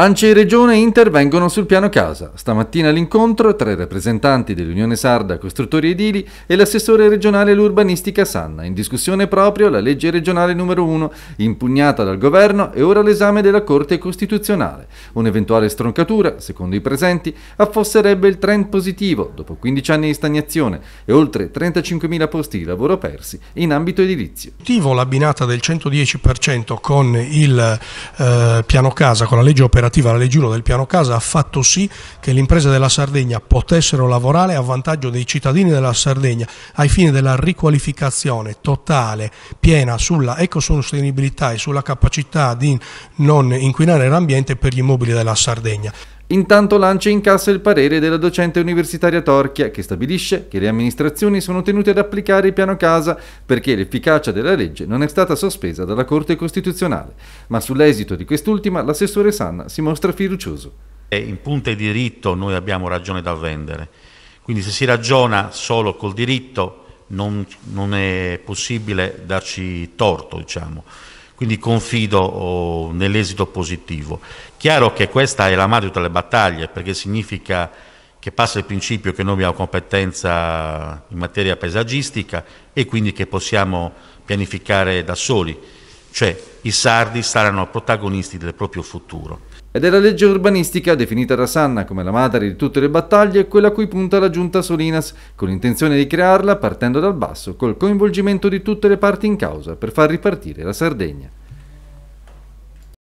ANCE e Regione intervengono sul piano casa. Stamattina l'incontro tra i rappresentanti dell'Unione Sarda Costruttori Edili e l'assessore regionale all'urbanistica Sanna. In discussione proprio la legge regionale numero 1, impugnata dal governo e ora l'esame della Corte Costituzionale. Un'eventuale stroncatura, secondo i presenti, affosserebbe il trend positivo dopo 15 anni di stagnazione e oltre 35.000 posti di lavoro persi in ambito edilizio. L'abbinata del 110% con il eh, piano casa, con la legge operativa relativa alla leggiuro del piano casa ha fatto sì che le imprese della Sardegna potessero lavorare a vantaggio dei cittadini della Sardegna ai fini della riqualificazione totale, piena sulla ecosostenibilità e sulla capacità di non inquinare l'ambiente per gli immobili della Sardegna. Intanto lancia in cassa il parere della docente universitaria Torchia che stabilisce che le amministrazioni sono tenute ad applicare il piano casa perché l'efficacia della legge non è stata sospesa dalla Corte Costituzionale, ma sull'esito di quest'ultima l'assessore Sanna si mostra fiducioso. In punta di diritto noi abbiamo ragione da vendere, quindi se si ragiona solo col diritto non, non è possibile darci torto, diciamo quindi confido oh, nell'esito positivo. Chiaro che questa è la madre di tutte le battaglie, perché significa che passa il principio che noi abbiamo competenza in materia paesaggistica e quindi che possiamo pianificare da soli cioè i sardi saranno protagonisti del proprio futuro. Ed è la legge urbanistica, definita da Sanna come la madre di tutte le battaglie, quella a cui punta la giunta Solinas, con l'intenzione di crearla partendo dal basso, col coinvolgimento di tutte le parti in causa, per far ripartire la Sardegna.